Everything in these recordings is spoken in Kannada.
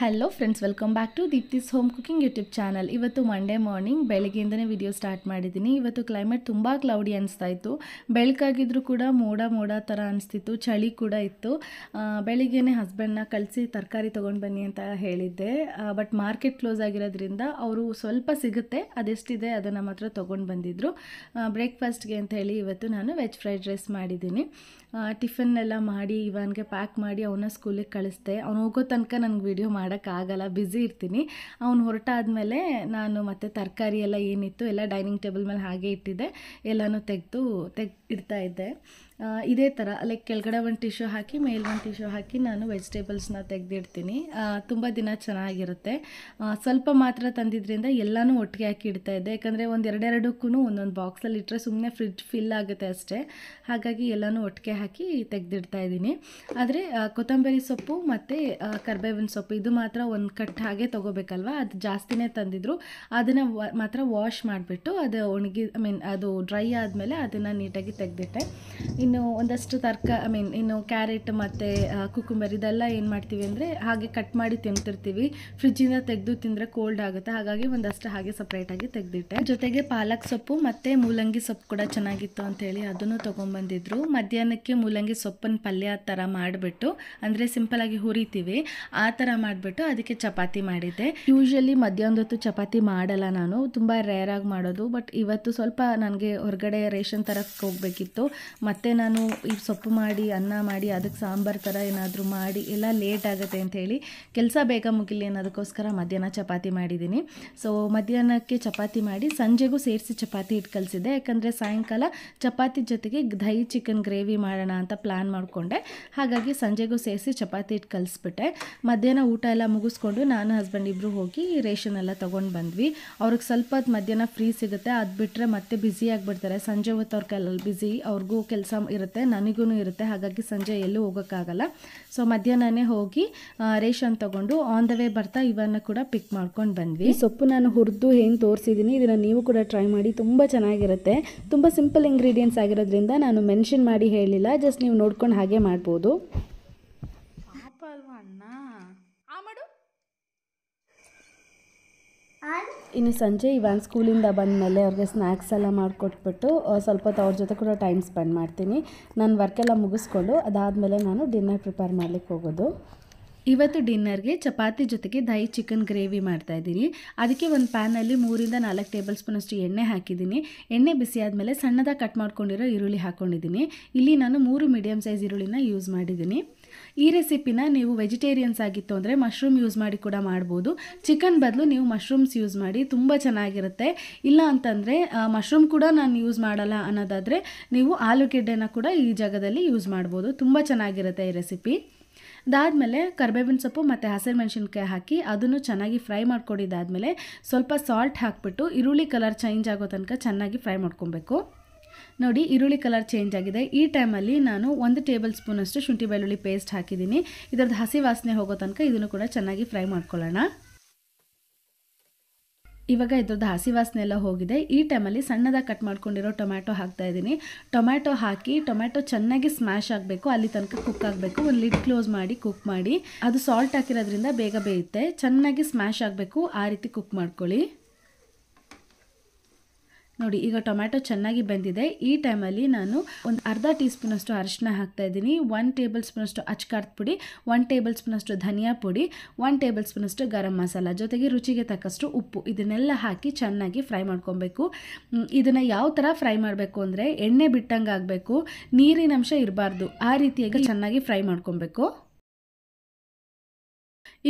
hello friends welcome back to Deepti's home cooking YouTube channel ಇವತ್ತು ಮಂಡೇ ಮಾರ್ನಿಂಗ್ ಬೆಳಗ್ಗೆಯಿಂದನೇ ವಿಡಿಯೋ ಸ್ಟಾರ್ಟ್ ಮಾಡಿದ್ದೀನಿ ಇವತ್ತು ಕ್ಲೈಮೇಟ್ ತುಂಬ ಕ್ಲೌಡಿ ಅನಿಸ್ತಾ ಇತ್ತು ಬೆಳಕಾಗಿದ್ರು ಕೂಡ ಮೋಡ ಮೋಡ ಥರ ಅನಿಸ್ತಿತ್ತು ಚಳಿ ಕೂಡ ಇತ್ತು ಬೆಳಿಗ್ಗೆನೇ ಹಸ್ಬೆಂಡ್ನ ಕಳಿಸಿ ತರಕಾರಿ ತೊಗೊಂಡು ಬನ್ನಿ ಅಂತ ಹೇಳಿದ್ದೆ ಬಟ್ ಮಾರ್ಕೆಟ್ ಕ್ಲೋಸ್ ಆಗಿರೋದ್ರಿಂದ ಅವರು ಸ್ವಲ್ಪ ಸಿಗುತ್ತೆ ಅದೆಷ್ಟಿದೆ ಅದನ್ನು ಮಾತ್ರ ಹತ್ರ ತೊಗೊಂಡು ಬಂದಿದ್ದರು ಬ್ರೇಕ್ಫಾಸ್ಟ್ಗೆ ಅಂತ ಹೇಳಿ ಇವತ್ತು ನಾನು ವೆಜ್ ಫ್ರೈಡ್ ರೈಸ್ ಮಾಡಿದ್ದೀನಿ ಟಿಫನ್ನೆಲ್ಲ ಮಾಡಿ ಇವನ್ಗೆ ಪ್ಯಾಕ್ ಮಾಡಿ ಅವನ ಸ್ಕೂಲಿಗೆ ಕಳಿಸ್ದೆ ಅವನು ಹೋಗೋ ತನಕ ನನಗೆ ವಿಡಿಯೋ ಮಾಡೋಕ್ಕಾಗಲ್ಲ ಬ್ಯುಸಿ ಇರ್ತೀನಿ ಅವ್ನು ಹೊರಟಾದಮೇಲೆ ನಾನು ಮತ್ತೆ ತರಕಾರಿ ಎಲ್ಲ ಏನಿತ್ತು ಎಲ್ಲ ಡೈನಿಂಗ್ ಟೇಬಲ್ ಮೇಲೆ ಹಾಗೆ ಇಟ್ಟಿದ್ದೆ ಎಲ್ಲನೂ ತೆಗೆದು ತೆಗ್ ಇದ್ದೆ ಇದೇ ಥರ ಲೈಕ್ ಕೆಳಗಡೆ ಒಂದು ಟಿಶ್ಯೂ ಹಾಕಿ ಮೇಲೆ ಒಂದು ಟಿಶ್ಯೂ ಹಾಕಿ ನಾನು ವೆಜಿಟೇಬಲ್ಸ್ನ ತೆಗೆದಿಡ್ತೀನಿ ತುಂಬ ದಿನ ಚೆನ್ನಾಗಿರುತ್ತೆ ಸ್ವಲ್ಪ ಮಾತ್ರ ತಂದಿದ್ದರಿಂದ ಎಲ್ಲನೂ ಒಟ್ಟಿಗೆ ಹಾಕಿ ಇಡ್ತಾ ಇದ್ದೆ ಯಾಕಂದರೆ ಒಂದು ಎರಡೆರಡಕ್ಕೂ ಒಂದೊಂದು ಬಾಕ್ಸಲ್ಲಿ ಇಟ್ಟರೆ ಸುಮ್ಮನೆ ಫ್ರಿಡ್ಜ್ ಫಿಲ್ ಆಗುತ್ತೆ ಅಷ್ಟೇ ಹಾಗಾಗಿ ಎಲ್ಲನೂ ಒಟ್ಟಿಗೆ ಹಾಕಿ ತೆಗೆದಿಡ್ತಾ ಇದ್ದೀನಿ ಆದರೆ ಕೊತ್ತಂಬರಿ ಸೊಪ್ಪು ಮತ್ತು ಕರ್ಬೇವಿನ ಸೊಪ್ಪು ಇದು ಮಾತ್ರ ಒಂದು ಕಟ್ ಹಾಗೆ ತೊಗೋಬೇಕಲ್ವ ಅದು ಜಾಸ್ತಿನೇ ತಂದಿದ್ರು ಅದನ್ನು ಮಾತ್ರ ವಾಶ್ ಮಾಡಿಬಿಟ್ಟು ಅದು ಒಣಗಿ ಐ ಮೀನ್ ಅದು ಡ್ರೈ ಆದಮೇಲೆ ಅದನ್ನು ನೀಟಾಗಿ ತೆಗೆದಿಟ್ಟೆ ಇನ್ನು ಒಂದಷ್ಟು ತರ್ಕ ಐ ಮೀನ್ ಇನ್ನು ಕ್ಯಾರೆಟ್ ಮತ್ತು ಕುಕುಂಬರ್ ಇದೆಲ್ಲ ಏನು ಮಾಡ್ತೀವಿ ಅಂದರೆ ಹಾಗೆ ಕಟ್ ಮಾಡಿ ತಿಂತಿರ್ತೀವಿ ಫ್ರಿಜ್ಜಿಂದ ತೆಗೆದು ತಿಂದರೆ ಕೋಲ್ಡ್ ಆಗುತ್ತೆ ಹಾಗಾಗಿ ಒಂದಷ್ಟು ಹಾಗೆ ಸಪ್ರೇಟಾಗಿ ತೆಗೆದಿಟ್ಟೆ ಜೊತೆಗೆ ಪಾಲಕ್ ಸೊಪ್ಪು ಮತ್ತು ಮೂಲಂಗಿ ಸೊಪ್ಪು ಕೂಡ ಚೆನ್ನಾಗಿತ್ತು ಅಂತೇಳಿ ಅದನ್ನು ತೊಗೊಂಬಂದಿದ್ರು ಮಧ್ಯಾಹ್ನಕ್ಕೆ ಮೂಲಂಗಿ ಸೊಪ್ಪಿನ ಪಲ್ಯ ಥರ ಮಾಡಿಬಿಟ್ಟು ಅಂದರೆ ಸಿಂಪಲಾಗಿ ಹುರಿತೀವಿ ಆ ಥರ ಮಾಡಿಬಿಟ್ಟು ಅದಕ್ಕೆ ಚಪಾತಿ ಮಾಡಿದ್ದೆ ಯೂಶ್ವಲಿ ಮಧ್ಯಾಹ್ನದೊತ್ತು ಚಪಾತಿ ಮಾಡಲ್ಲ ನಾನು ತುಂಬ ರೇರಾಗಿ ಮಾಡೋದು ಬಟ್ ಇವತ್ತು ಸ್ವಲ್ಪ ನನಗೆ ಹೊರಗಡೆ ರೇಷನ್ ತರಕ್ಕೆ ಹೋಗಬೇಕಿತ್ತು ಮತ್ತು ನಾನು ಈ ಸೊಪ್ಪು ಮಾಡಿ ಅನ್ನ ಮಾಡಿ ಅದಕ್ಕೆ ಸಾಂಬಾರು ಥರ ಏನಾದರೂ ಮಾಡಿ ಎಲ್ಲ ಲೇಟ್ ಆಗುತ್ತೆ ಅಂತ ಹೇಳಿ ಕೆಲಸ ಬೇಗ ಮುಗಿಲಿ ಅನ್ನೋದಕ್ಕೋಸ್ಕರ ಮಧ್ಯಾಹ್ನ ಚಪಾತಿ ಮಾಡಿದ್ದೀನಿ ಸೊ ಮಧ್ಯಾಹ್ನಕ್ಕೆ ಚಪಾತಿ ಮಾಡಿ ಸಂಜೆಗೂ ಸೇರಿಸಿ ಚಪಾತಿ ಇಟ್ಟು ಕಲಿಸಿದೆ ಯಾಕಂದರೆ ಸಾಯಂಕಾಲ ಚಪಾತಿ ಜೊತೆಗೆ ದಹಿ ಚಿಕನ್ ಗ್ರೇವಿ ಮಾಡೋಣ ಅಂತ ಪ್ಲ್ಯಾನ್ ಮಾಡಿಕೊಂಡೆ ಹಾಗಾಗಿ ಸಂಜೆಗೂ ಸೇರಿಸಿ ಚಪಾತಿ ಇಟ್ಟು ಕಲಿಸ್ಬಿಟ್ಟೆ ಮಧ್ಯಾಹ್ನ ಊಟ ಎಲ್ಲ ಮುಗಿಸ್ಕೊಂಡು ನಾನು ಹಸ್ಬೆಂಡ್ ಇಬ್ಬರು ಹೋಗಿ ರೇಷನ್ ಎಲ್ಲ ತೊಗೊಂಡು ಬಂದ್ವಿ ಅವ್ರಿಗೆ ಸ್ವಲ್ಪ ಹೊತ್ತು ಮಧ್ಯಾಹ್ನ ಫ್ರೀ ಸಿಗುತ್ತೆ ಅದು ಬಿಟ್ಟರೆ ಮತ್ತೆ ಬ್ಯುಸಿ ಆಗಿಬಿಡ್ತಾರೆ ಸಂಜೆ ಹೊತ್ತು ಅವ್ರ ಕಲಲ್ಲಿ ಬ್ಯುಸಿ ಅವ್ರಿಗೂ ಕೆಲಸ ಇರುತ್ತೆ ನನಗೂ ಇರುತ್ತೆ ಹಾಗಾಗಿ ಸಂಜೆ ಎಲ್ಲೂ ಹೋಗೋಕ್ಕಾಗಲ್ಲ ಸೊ ಮಧ್ಯಾಹ್ನನೇ ಹೋಗಿ ರೇಷನ್ ತಗೊಂಡು ಆನ್ ದ ವೇ ಬರ್ತಾ ಇವನ್ನ ಕೂಡ ಪಿಕ್ ಮಾಡ್ಕೊಂಡು ಬಂದ್ವಿ ಸೊಪ್ಪು ನಾನು ಹುರಿದು ಏನು ತೋರಿಸಿದ್ದೀನಿ ಇದನ್ನು ನೀವು ಕೂಡ ಟ್ರೈ ಮಾಡಿ ತುಂಬ ಚೆನ್ನಾಗಿರುತ್ತೆ ತುಂಬ ಸಿಂಪಲ್ ಇಂಗ್ರೀಡಿಯೆಂಟ್ಸ್ ಆಗಿರೋದ್ರಿಂದ ನಾನು ಮೆನ್ಷನ್ ಮಾಡಿ ಹೇಳಿಲ್ಲ ಜಸ್ಟ್ ನೀವು ನೋಡ್ಕೊಂಡು ಹಾಗೆ ಮಾಡ್ಬೋದು ಇನ್ನು ಸಂಜೆ ಇವಾಗ ಸ್ಕೂಲಿಂದ ಬಂದ ಮೇಲೆ ಅವ್ರಿಗೆ ಸ್ನ್ಯಾಕ್ಸ್ ಎಲ್ಲ ಮಾಡಿಕೊಟ್ಬಿಟ್ಟು ಸ್ವಲ್ಪ ಹೊತ್ತು ಅವ್ರ ಜೊತೆ ಕೂಡ ಟೈಮ್ ಸ್ಪೆಂಡ್ ಮಾಡ್ತೀನಿ ನಾನು ವರ್ಕೆಲ್ಲ ಮುಗಿಸ್ಕೊಂಡು ಅದಾದಮೇಲೆ ನಾನು ಡಿನ್ನರ್ ಪ್ರಿಪೇರ್ ಮಾಡ್ಲಿಕ್ಕೆ ಹೋಗೋದು ಇವತ್ತು ಡಿನ್ನರ್ಗೆ ಚಪಾತಿ ಜೊತೆಗೆ ದಹಿ ಚಿಕನ್ ಗ್ರೇವಿ ಮಾಡ್ತಾಯಿದ್ದೀನಿ ಅದಕ್ಕೆ ಒಂದು ಪ್ಯಾನಲ್ಲಿ ಮೂರಿಂದ ನಾಲ್ಕು ಟೇಬಲ್ ಸ್ಪೂನಷ್ಟು ಎಣ್ಣೆ ಹಾಕಿದ್ದೀನಿ ಎಣ್ಣೆ ಬಿಸಿ ಆದಮೇಲೆ ಸಣ್ಣದಾಗಿ ಕಟ್ ಮಾಡ್ಕೊಂಡಿರೋ ಈರುಳ್ಳಿ ಹಾಕ್ಕೊಂಡಿದ್ದೀನಿ ಇಲ್ಲಿ ನಾನು ಮೂರು ಮೀಡಿಯಮ್ ಸೈಜ್ ಈರುಳ್ಳಿನ ಯೂಸ್ ಮಾಡಿದ್ದೀನಿ ಈ ರೆಸಿಪಿನ ನೀವು ವೆಜಿಟೇರಿಯನ್ಸ್ ಆಗಿತ್ತು ಅಂದರೆ ಮಶ್ರೂಮ್ ಯೂಸ್ ಮಾಡಿ ಕೂಡ ಮಾಡ್ಬೋದು ಚಿಕನ್ ಬದಲು ನೀವು ಮಶ್ರೂಮ್ಸ್ ಯೂಸ್ ಮಾಡಿ ತುಂಬ ಚೆನ್ನಾಗಿರುತ್ತೆ ಇಲ್ಲ ಅಂತಂದರೆ ಮಶ್ರೂಮ್ ಕೂಡ ನಾನು ಯೂಸ್ ಮಾಡಲ್ಲ ಅನ್ನೋದಾದರೆ ನೀವು ಆಲೂಗೆಡ್ಡೆನ ಕೂಡ ಈ ಜಾಗದಲ್ಲಿ ಯೂಸ್ ಮಾಡ್ಬೋದು ತುಂಬ ಚೆನ್ನಾಗಿರುತ್ತೆ ಈ ರೆಸಿಪಿ ಅದಾದಮೇಲೆ ಕರ್ಬೇವಿನ ಸೊಪ್ಪು ಮತ್ತು ಹಸಿರು ಮೆಣಸಿನ್ಕಾಯಿ ಹಾಕಿ ಅದನ್ನು ಚೆನ್ನಾಗಿ ಫ್ರೈ ಮಾಡ್ಕೊಡಿದಾದ್ಮೇಲೆ ಸ್ವಲ್ಪ ಸಾಲ್ಟ್ ಹಾಕ್ಬಿಟ್ಟು ಈರುಳ್ಳಿ ಕಲರ್ ಚೇಂಜ್ ಆಗೋ ತನಕ ಚೆನ್ನಾಗಿ ಫ್ರೈ ಮಾಡ್ಕೊಬೇಕು ನೋಡಿ ಈರುಳ್ಳಿ ಕಲರ್ ಚೇಂಜ್ ಆಗಿದೆ ಈ ಟೈಮಲ್ಲಿ ನಾನು ಒಂದು ಟೇಬಲ್ ಸ್ಪೂನಷ್ಟು ಶುಂಠಿ ಬೆಳ್ಳುಳ್ಳಿ ಪೇಸ್ಟ್ ಹಾಕಿದ್ದೀನಿ ಇದರದ್ದು ಹಸಿ ವಾಸನೆ ಹೋಗೋ ತನಕ ಇದನ್ನು ಕೂಡ ಚೆನ್ನಾಗಿ ಫ್ರೈ ಮಾಡ್ಕೊಳ್ಳೋಣ ಇವಾಗ ಇದ್ರದ್ದು ಹಸಿ ವಾಸನೆ ಎಲ್ಲ ಹೋಗಿದೆ ಈ ಟೈಮಲ್ಲಿ ಸಣ್ಣದಾಗಿ ಕಟ್ ಮಾಡ್ಕೊಂಡಿರೋ ಟೊಮ್ಯಾಟೊ ಹಾಕ್ತಾ ಇದ್ದೀನಿ ಟೊಮ್ಯಾಟೊ ಹಾಕಿ ಟೊಮ್ಯಾಟೊ ಚೆನ್ನಾಗಿ ಸ್ಮ್ಯಾಶ್ ಆಗಬೇಕು ಅಲ್ಲಿ ತನಕ ಕುಕ್ ಆಗಬೇಕು ಒಂದು ಲಿಡ್ ಕ್ಲೋಸ್ ಮಾಡಿ ಕುಕ್ ಮಾಡಿ ಅದು ಸಾಲ್ಟ್ ಹಾಕಿರೋದ್ರಿಂದ ಬೇಗ ಬೇಯುತ್ತೆ ಚೆನ್ನಾಗಿ ಸ್ಮ್ಯಾಶ್ ಆಗಬೇಕು ಆ ರೀತಿ ಕುಕ್ ಮಾಡ್ಕೊಳ್ಳಿ ನೋಡಿ ಈಗ ಟೊಮ್ಯಾಟೊ ಚೆನ್ನಾಗಿ ಬೆಂದಿದೆ ಈ ಟೈಮಲ್ಲಿ ನಾನು ಒಂದು ಅರ್ಧ ಟೀ ಸ್ಪೂನಷ್ಟು ಅರಿಶಿನ ಹಾಕ್ತಾ ಇದ್ದೀನಿ ಒನ್ ಟೇಬಲ್ ಸ್ಪೂನಷ್ಟು ಅಚ್ಕಾರದ ಪುಡಿ ಒನ್ ಟೇಬಲ್ ಸ್ಪೂನಷ್ಟು ಧನಿಯಾ ಪುಡಿ ಒನ್ ಟೇಬಲ್ ಸ್ಪೂನಷ್ಟು ಗರಂ ಮಸಾಲ ಜೊತೆಗೆ ರುಚಿಗೆ ತಕ್ಕಷ್ಟು ಉಪ್ಪು ಇದನ್ನೆಲ್ಲ ಹಾಕಿ ಚೆನ್ನಾಗಿ ಫ್ರೈ ಮಾಡ್ಕೊಬೇಕು ಇದನ್ನು ಯಾವ ಥರ ಫ್ರೈ ಮಾಡಬೇಕು ಅಂದರೆ ಎಣ್ಣೆ ಬಿಟ್ಟಂಗೆ ಆಗಬೇಕು ನೀರಿನ ಅಂಶ ಇರಬಾರ್ದು ಆ ರೀತಿಯಾಗಿ ಚೆನ್ನಾಗಿ ಫ್ರೈ ಮಾಡ್ಕೊಬೇಕು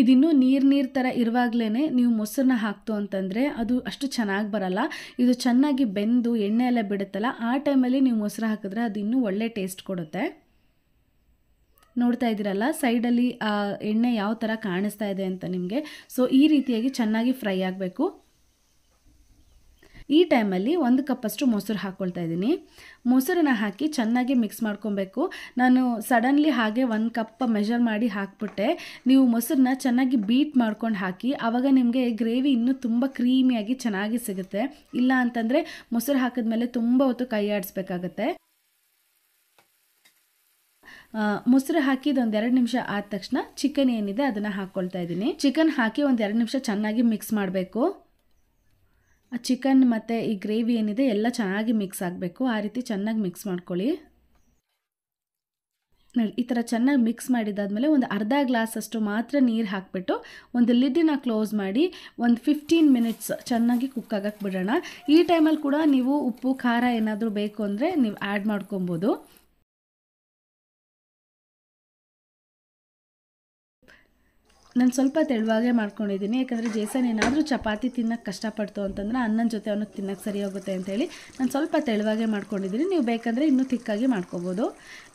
ಇದಿನ್ನೂ ನೀರು ನೀರು ಥರ ಇರುವಾಗಲೇ ನೀವು ಮೊಸರನ್ನ ಹಾಕ್ತು ಅಂತಂದರೆ ಅದು ಅಷ್ಟು ಚೆನ್ನಾಗಿ ಬರಲ್ಲ ಇದು ಚೆನ್ನಾಗಿ ಬೆಂದು ಎಣ್ಣೆ ಎಲ್ಲ ಬಿಡುತ್ತಲ್ಲ ಆ ಟೈಮಲ್ಲಿ ನೀವು ಮೊಸರು ಹಾಕಿದ್ರೆ ಅದು ಇನ್ನೂ ಒಳ್ಳೆ ಟೇಸ್ಟ್ ಕೊಡುತ್ತೆ ನೋಡ್ತಾ ಇದ್ದೀರಲ್ಲ ಸೈಡಲ್ಲಿ ಎಣ್ಣೆ ಯಾವ ಥರ ಕಾಣಿಸ್ತಾ ಇದೆ ಅಂತ ನಿಮಗೆ ಸೊ ಈ ರೀತಿಯಾಗಿ ಚೆನ್ನಾಗಿ ಫ್ರೈ ಆಗಬೇಕು ಈ ಟೈಮಲ್ಲಿ ಒಂದು ಕಪ್ಪಷ್ಟು ಮೊಸರು ಹಾಕ್ಕೊಳ್ತಾ ಇದ್ದೀನಿ ಮೊಸರನ್ನ ಹಾಕಿ ಚೆನ್ನಾಗಿ ಮಿಕ್ಸ್ ಮಾಡ್ಕೊಬೇಕು ನಾನು ಸಡನ್ಲಿ ಹಾಗೆ ಒಂದು ಕಪ್ಪ ಮೆಷರ್ ಮಾಡಿ ಹಾಕ್ಬಿಟ್ಟೆ ನೀವು ಮೊಸರನ್ನ ಚೆನ್ನಾಗಿ ಬೀಟ್ ಮಾಡ್ಕೊಂಡು ಹಾಕಿ ಆವಾಗ ನಿಮಗೆ ಗ್ರೇವಿ ಇನ್ನೂ ತುಂಬ ಕ್ರೀಮಿಯಾಗಿ ಚೆನ್ನಾಗಿ ಸಿಗುತ್ತೆ ಇಲ್ಲ ಅಂತಂದರೆ ಮೊಸರು ಹಾಕಿದ್ಮೇಲೆ ತುಂಬ ಹೊತ್ತು ಕೈ ಆಡಿಸ್ಬೇಕಾಗತ್ತೆ ಮೊಸರು ಹಾಕಿದ ಒಂದು ಎರಡು ನಿಮಿಷ ಆದ ತಕ್ಷಣ ಚಿಕನ್ ಏನಿದೆ ಅದನ್ನು ಹಾಕ್ಕೊಳ್ತಾ ಇದ್ದೀನಿ ಚಿಕನ್ ಹಾಕಿ ಒಂದು ಎರಡು ನಿಮಿಷ ಚೆನ್ನಾಗಿ ಮಿಕ್ಸ್ ಮಾಡಬೇಕು ಚಿಕನ್ ಮತ್ತು ಈ ಗ್ರೇವಿ ಏನಿದೆ ಎಲ್ಲ ಚೆನ್ನಾಗಿ ಮಿಕ್ಸ್ ಆಗಬೇಕು ಆ ರೀತಿ ಚೆನ್ನಾಗಿ ಮಿಕ್ಸ್ ಮಾಡ್ಕೊಳ್ಳಿ ನೋಡಿ ಈ ಥರ ಚೆನ್ನಾಗಿ ಮಿಕ್ಸ್ ಮಾಡಿದಾದಮೇಲೆ ಒಂದು ಅರ್ಧ ಗ್ಲಾಸಷ್ಟು ಮಾತ್ರ ನೀರು ಹಾಕಿಬಿಟ್ಟು ಒಂದು ಲಿಡ್ಡಿನ ಕ್ಲೋಸ್ ಮಾಡಿ ಒಂದು ಫಿಫ್ಟೀನ್ ಮಿನಿಟ್ಸ್ ಚೆನ್ನಾಗಿ ಕುಕ್ ಆಗಕ್ಕೆ ಬಿಡೋಣ ಈ ಟೈಮಲ್ಲಿ ಕೂಡ ನೀವು ಉಪ್ಪು ಖಾರ ಏನಾದರೂ ಬೇಕು ಅಂದರೆ ನೀವು ಆ್ಯಡ್ ಮಾಡ್ಕೊಬೋದು ನಾನು ಸ್ವಲ್ಪ ತೆಳುವಾಗೇ ಮಾಡ್ಕೊಂಡಿದ್ದೀನಿ ಯಾಕಂದರೆ ಜೇಸನ್ ಏನಾದರೂ ಚಪಾತಿ ತಿನ್ನೋಕ್ಕೆ ಕಷ್ಟಪಡ್ತು ಅಂತಂದ್ರೆ ಅನ್ನನ ಜೊತೆ ಅವನಿಗೆ ತಿನ್ನೋಕ್ಕೆ ಸರಿ ಹೋಗುತ್ತೆ ಅಂತೇಳಿ ನಾನು ಸ್ವಲ್ಪ ತೆಳುವಾಗೆ ಮಾಡ್ಕೊಂಡಿದ್ದೀನಿ ನೀವು ಬೇಕಂದರೆ ಇನ್ನೂ ತಿಕ್ಕಾಗಿ ಮಾಡ್ಕೊಬೋದು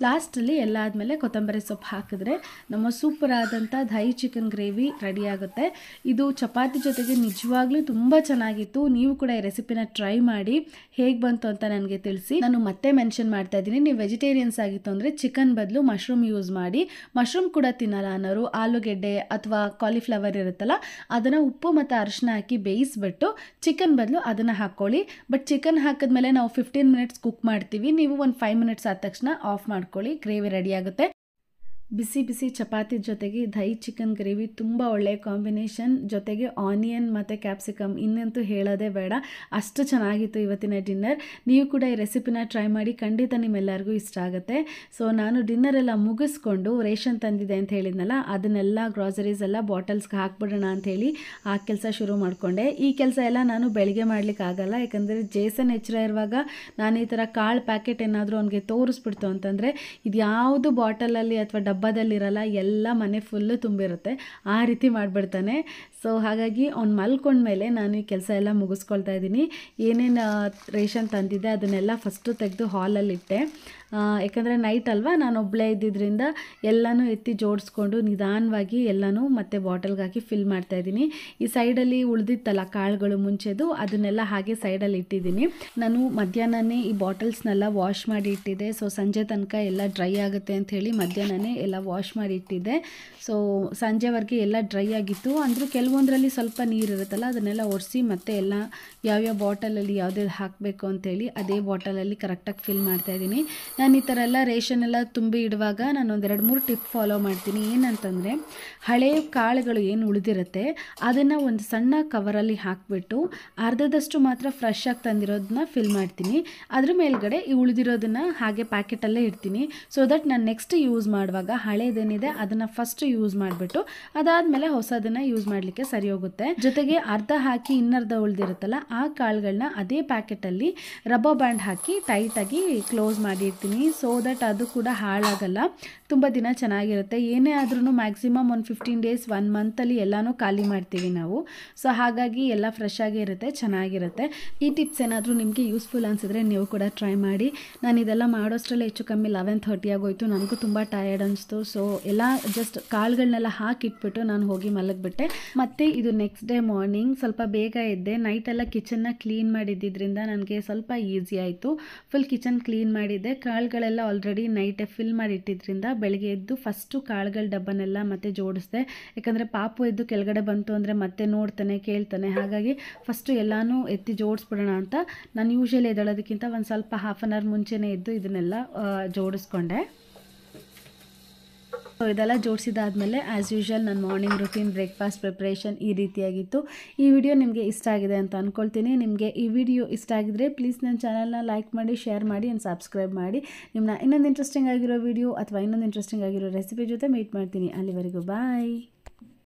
ಲಾಸ್ಟಲ್ಲಿ ಎಲ್ಲ ಆದಮೇಲೆ ಕೊತ್ತಂಬರಿ ಸೊಪ್ಪು ಹಾಕಿದ್ರೆ ನಮ್ಮ ಸೂಪರ್ ಆದಂಥ ದಹಿ ಚಿಕನ್ ಗ್ರೇವಿ ರೆಡಿ ಆಗುತ್ತೆ ಇದು ಚಪಾತಿ ಜೊತೆಗೆ ನಿಜವಾಗ್ಲೂ ತುಂಬ ಚೆನ್ನಾಗಿತ್ತು ನೀವು ಕೂಡ ಈ ರೆಸಿಪಿನ ಟ್ರೈ ಮಾಡಿ ಹೇಗೆ ಬಂತು ಅಂತ ನನಗೆ ತಿಳಿಸಿ ನಾನು ಮತ್ತೆ ಮೆನ್ಷನ್ ಮಾಡ್ತಾ ಇದ್ದೀನಿ ನೀವು ವೆಜಿಟೇರಿಯನ್ಸ್ ಆಗಿತ್ತು ಅಂದರೆ ಚಿಕನ್ ಬದಲು ಮಶ್ರೂಮ್ ಯೂಸ್ ಮಾಡಿ ಮಶ್ರೂಮ್ ಕೂಡ ತಿನ್ನಲ್ಲ ಅನ್ನೋರು ಆಲೂಗೆಡ್ಡೆ ಅಥವಾ ಅಥವಾ ಕಾಲಿಫ್ಲವರ್ ಇರುತ್ತಲ್ಲ ಅದನ್ನು ಉಪ್ಪು ಮತ್ತು ಅರಿಶಿನ ಹಾಕಿ ಬೇಯಿಸ್ಬಿಟ್ಟು ಚಿಕನ್ ಬದಲು ಅದನ್ನು ಹಾಕ್ಕೊಳ್ಳಿ ಬಟ್ ಚಿಕನ್ ಹಾಕಿದ್ಮೇಲೆ ನಾವು ಫಿಫ್ಟೀನ್ ಮಿನಿಟ್ಸ್ ಕುಕ್ ಮಾಡ್ತೀವಿ ನೀವು ಒಂದು ಫೈವ್ ಮಿನಿಟ್ಸ್ ಆದ ತಕ್ಷಣ ಆಫ್ ಮಾಡ್ಕೊಳ್ಳಿ ಗ್ರೇವಿ ರೆಡಿ ಆಗುತ್ತೆ ಬಿಸಿ ಬಿಸಿ ಚಪಾತಿ ಜೊತೆಗೆ ದಹಿ ಚಿಕನ್ ಗ್ರೇವಿ ತುಂಬ ಒಳ್ಳೆಯ ಕಾಂಬಿನೇಷನ್ ಜೊತೆಗೆ ಆನಿಯನ್ ಮತ್ತು ಕ್ಯಾಪ್ಸಿಕಮ್ ಇನ್ನಂತೂ ಹೇಳೋದೇ ಬೇಡ ಅಷ್ಟು ಚೆನ್ನಾಗಿತ್ತು ಇವತ್ತಿನ ಡಿನ್ನರ್ ನೀವು ಕೂಡ ಈ ರೆಸಿಪಿನ ಟ್ರೈ ಮಾಡಿ ಖಂಡಿತ ನಿಮ್ಮೆಲ್ಲರಿಗೂ ಇಷ್ಟ ಆಗುತ್ತೆ ಸೊ ನಾನು ಡಿನ್ನರ್ ಎಲ್ಲ ಮುಗಿಸ್ಕೊಂಡು ರೇಷನ್ ತಂದಿದೆ ಅಂತ ಹೇಳಿದ್ನಲ್ಲ ಅದನ್ನೆಲ್ಲ ಗ್ರಾಸರೀಸ್ ಎಲ್ಲ ಬಾಟಲ್ಸ್ಗೆ ಹಾಕ್ಬಿಡೋಣ ಅಂಥೇಳಿ ಆ ಕೆಲಸ ಶುರು ಮಾಡಿಕೊಂಡೆ ಈ ಕೆಲಸ ಎಲ್ಲ ನಾನು ಬೆಳಗ್ಗೆ ಮಾಡಲಿಕ್ಕಾಗಲ್ಲ ಯಾಕಂದರೆ ಜೇಸನ್ ಎಚ್ಚರ ಇರುವಾಗ ನಾನು ಈ ಥರ ಕಾಳು ಪ್ಯಾಕೆಟ್ ಏನಾದರೂ ಅವನಿಗೆ ತೋರಿಸ್ಬಿಡ್ತು ಅಂತಂದರೆ ಇದು ಯಾವುದು ಬಾಟಲಲ್ಲಿ ಅಥವಾ ಡಬ್ಬ ಹಬ್ಬದಲ್ಲಿರಲ್ಲ ಎಲ್ಲ ಮನೆ ಫುಲ್ಲು ತುಂಬಿರುತ್ತೆ ಆ ರೀತಿ ಮಾಡಿಬಿಡ್ತಾನೆ ಸೊ ಹಾಗಾಗಿ ಅವ್ನು ಮಲ್ಕೊಂಡ್ಮೇಲೆ ನಾನು ಈ ಕೆಲಸ ಎಲ್ಲ ಮುಗಿಸ್ಕೊಳ್ತಾ ಇದ್ದೀನಿ ಏನೇನು ರೇಷನ್ ತಂದಿದ್ದೆ ಅದನ್ನೆಲ್ಲ ಫಸ್ಟು ತೆಗೆದು ಹಾಲಲ್ಲಿಟ್ಟೆ ಯಾಕಂದರೆ ನೈಟ್ ಅಲ್ವಾ ನಾನು ಒಬ್ಬಳೇ ಇದ್ದಿದ್ದರಿಂದ ಎಲ್ಲನೂ ಎತ್ತಿ ಜೋಡಿಸ್ಕೊಂಡು ನಿಧಾನವಾಗಿ ಎಲ್ಲನೂ ಮತ್ತೆ ಬಾಟಲ್ಗೆ ಹಾಕಿ ಫಿಲ್ ಮಾಡ್ತಾಯಿದ್ದೀನಿ ಈ ಸೈಡಲ್ಲಿ ಉಳಿದಿತ್ತಲ್ಲ ಕಾಳುಗಳು ಮುಂಚೆದು ಅದನ್ನೆಲ್ಲ ಹಾಗೆ ಸೈಡಲ್ಲಿ ಇಟ್ಟಿದ್ದೀನಿ ನಾನು ಮಧ್ಯಾಹ್ನನೇ ಈ ಬಾಟಲ್ಸ್ನೆಲ್ಲ ವಾಶ್ ಮಾಡಿ ಇಟ್ಟಿದ್ದೆ ಸೊ ಸಂಜೆ ತನಕ ಎಲ್ಲ ಡ್ರೈ ಆಗುತ್ತೆ ಅಂತ ಹೇಳಿ ಮಧ್ಯಾಹ್ನನೇ ಎಲ್ಲ ವಾಶ್ ಮಾಡಿ ಇಟ್ಟಿದ್ದೆ ಸೊ ಸಂಜೆವರೆಗೆ ಎಲ್ಲ ಡ್ರೈ ಆಗಿತ್ತು ಅಂದರೂ ಕೆಲವೊಂದರಲ್ಲಿ ಸ್ವಲ್ಪ ನೀರು ಇರುತ್ತಲ್ಲ ಅದನ್ನೆಲ್ಲ ಒರೆಸಿ ಮತ್ತೆ ಎಲ್ಲ ಯಾವ್ಯಾವ ಬಾಟಲಲ್ಲಿ ಯಾವುದೇ ಹಾಕಬೇಕು ಅಂಥೇಳಿ ಅದೇ ಬಾಟಲಲ್ಲಿ ಕರೆಕ್ಟಾಗಿ ಫಿಲ್ ಮಾಡ್ತಾಯಿದ್ದೀನಿ ನಾನು ಈ ಥರ ಎಲ್ಲ ರೇಷನ್ ಎಲ್ಲ ತುಂಬಿ ಇಡುವಾಗ ನಾನು ಒಂದೆರಡು ಮೂರು ಟಿಪ್ ಫಾಲೋ ಮಾಡ್ತೀನಿ ಏನಂತಂದರೆ ಹಳೆಯ ಕಾಳುಗಳು ಏನು ಉಳಿದಿರುತ್ತೆ ಅದನ್ನು ಒಂದು ಸಣ್ಣ ಕವರಲ್ಲಿ ಹಾಕಿಬಿಟ್ಟು ಅರ್ಧದಷ್ಟು ಮಾತ್ರ ಫ್ರೆಶ್ ಆಗಿ ತಂದಿರೋದನ್ನ ಫಿಲ್ ಮಾಡ್ತೀನಿ ಅದ್ರ ಮೇಲ್ಗಡೆ ಈ ಉಳಿದಿರೋದನ್ನು ಹಾಗೆ ಪ್ಯಾಕೆಟಲ್ಲೇ ಇಡ್ತೀನಿ ಸೊ ದಟ್ ನಾನು ನೆಕ್ಸ್ಟ್ ಯೂಸ್ ಮಾಡುವಾಗ ಹಳೇದೇನಿದೆ ಅದನ್ನು ಫಸ್ಟ್ ಯೂಸ್ ಮಾಡಿಬಿಟ್ಟು ಅದಾದಮೇಲೆ ಹೊಸದನ್ನು ಯೂಸ್ ಮಾಡಲಿಕ್ಕೆ ಸರಿ ಹೋಗುತ್ತೆ ಜೊತೆಗೆ ಅರ್ಧ ಹಾಕಿ ಇನ್ನರ್ಧ ಉಳಿದಿರುತ್ತಲ್ಲ ಆ ಕಾಳುಗಳನ್ನ ಅದೇ ಪ್ಯಾಕೆಟಲ್ಲಿ ರಬ್ಬರ್ ಬ್ಯಾಂಡ್ ಹಾಕಿ ಟೈಟಾಗಿ ಕ್ಲೋಸ್ ಮಾಡಿ ಇಡ್ತೀನಿ ಮಾಡ್ತೀನಿ ಸೊ ದಟ್ ಅದು ಕೂಡ ಹಾಳಾಗಲ್ಲ ತುಂಬ ದಿನ ಚೆನ್ನಾಗಿರುತ್ತೆ ಏನೇ ಆದ್ರೂ ಮ್ಯಾಕ್ಸಿಮಮ್ ಒಂದು ಫಿಫ್ಟೀನ್ ಡೇಸ್ ಒನ್ ಮಂತಲ್ಲಿ ಎಲ್ಲನೂ ಖಾಲಿ ಮಾಡ್ತೀವಿ ನಾವು ಸೊ ಹಾಗಾಗಿ ಎಲ್ಲ ಫ್ರೆಶ್ ಆಗಿರುತ್ತೆ ಚೆನ್ನಾಗಿರುತ್ತೆ ಈ ಟಿಪ್ಸ್ ಏನಾದರೂ ನಿಮಗೆ ಯೂಸ್ಫುಲ್ ಅನಿಸಿದ್ರೆ ನೀವು ಕೂಡ ಟ್ರೈ ಮಾಡಿ ನಾನು ಇದೆಲ್ಲ ಮಾಡೋಷ್ಟರಲ್ಲೇ ಹೆಚ್ಚು ಕಮ್ಮಿ ಲೆವೆನ್ ಥರ್ಟಿ ಆಗೋಯ್ತು ನನಗೂ ತುಂಬ ಟಯರ್ಡ್ ಅನಿಸ್ತು ಸೊ ಎಲ್ಲ ಜಸ್ಟ್ ಕಾಳುಗಳನ್ನೆಲ್ಲ ಹಾಕಿಟ್ಬಿಟ್ಟು ನಾನು ಹೋಗಿ ಮಲಗಿಬಿಟ್ಟೆ ಮತ್ತು ಇದು ನೆಕ್ಸ್ಟ್ ಡೇ ಮಾರ್ನಿಂಗ್ ಸ್ವಲ್ಪ ಬೇಗ ಇದ್ದೆ ನೈಟೆಲ್ಲ ಕಿಚನ್ನ ಕ್ಲೀನ್ ಮಾಡಿದ್ದಿದ್ರಿಂದ ನನಗೆ ಸ್ವಲ್ಪ ಈಸಿ ಆಯಿತು ಫುಲ್ ಕಿಚನ್ ಕ್ಲೀನ್ ಮಾಡಿದ್ದೆ ಕಾಳುಗಳೆಲ್ಲ ಆಲ್ರೆಡಿ ನೈಟೇ ಫಿಲ್ ಮಾಡಿ ಇಟ್ಟಿದ್ರಿಂದ ಬೆಳಗ್ಗೆ ಎದ್ದು ಫಸ್ಟು ಕಾಳುಗಳ ಡಬ್ಬನೆಲ್ಲ ಮತ್ತೆ ಜೋಡಿಸಿದೆ ಯಾಕಂದರೆ ಪಾಪು ಎದ್ದು ಕೆಳಗಡೆ ಬಂತು ಅಂದರೆ ಮತ್ತೆ ನೋಡ್ತಾನೆ ಕೇಳ್ತಾನೆ ಹಾಗಾಗಿ ಫಸ್ಟು ಎಲ್ಲನೂ ಎತ್ತಿ ಜೋಡಿಸ್ಬಿಡೋಣ ಅಂತ ನಾನು ಯೂಶ್ವಲಿ ಎದ್ದೇಳೋದಕ್ಕಿಂತ ಒಂದು ಸ್ವಲ್ಪ ಹಾಫ್ ಆನ್ ಅವರ್ ಮುಂಚೆನೇ ಎದ್ದು ಇದನ್ನೆಲ್ಲ ಜೋಡಿಸ್ಕೊಂಡೆ ಸೊ ಇದೆಲ್ಲ ಜೋಡಿಸಿದಾದಮೇಲೆ ಆ್ಯಸ್ ಯೂಶ್ವಲ್ ನನ್ನ ಮಾರ್ನಿಂಗ್ ರುಟೀನ್ ಬ್ರೇಕ್ಫಾಸ್ಟ್ ಪ್ರಿಪ್ರೇಷನ್ ಈ ರೀತಿಯಾಗಿತ್ತು ಈ ವಿಡಿಯೋ ನಿಮಗೆ ಇಷ್ಟ ಆಗಿದೆ ಅಂತ ಅಂದ್ಕೊಳ್ತೀನಿ ನಿಮಗೆ ಈ ವಿಡಿಯೋ ಇಷ್ಟ ಆಗಿದ್ರೆ ಪ್ಲೀಸ್ ನನ್ನ ಚಾನಲ್ನ ಲೈಕ್ ಮಾಡಿ ಶೇರ್ ಮಾಡಿ ಆ್ಯಂಡ್ ಸಬ್ಸ್ಕ್ರೈಬ್ ಮಾಡಿ ನಿಮ್ಮನ್ನ ಇನ್ನೊಂದು ಇಂಟ್ರೆಸ್ಟಿಂಗ್ ಆಗಿರೋ ವಿಡಿಯೋ ಅಥವಾ ಇನ್ನೊಂದು ಇಂಟ್ರೆಸ್ಟಿಂಗ್ ಆಗಿರೋ ರೆಸಿಪಿ ಜೊತೆ ಮೀಟ್ ಮಾಡ್ತೀನಿ ಅಲ್ಲಿವರೆಗೂ ಬಾಯ್